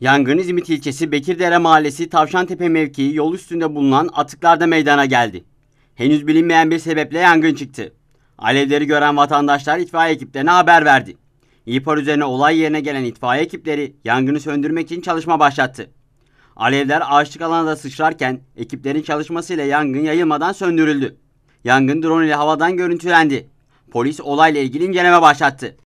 Yangın İzmit ilçesi Bekirdere Mahallesi Tavşantepe mevkii yol üstünde bulunan atıklarda meydana geldi. Henüz bilinmeyen bir sebeple yangın çıktı. Alevleri gören vatandaşlar itfaiye ekiplerine haber verdi. İhbar üzerine olay yerine gelen itfaiye ekipleri yangını söndürmek için çalışma başlattı. Alevler ağaçlık alana da sıçrarken ekiplerin çalışmasıyla yangın yayılmadan söndürüldü. Yangın drone ile havadan görüntülendi. Polis olayla ilgili inceleme başlattı.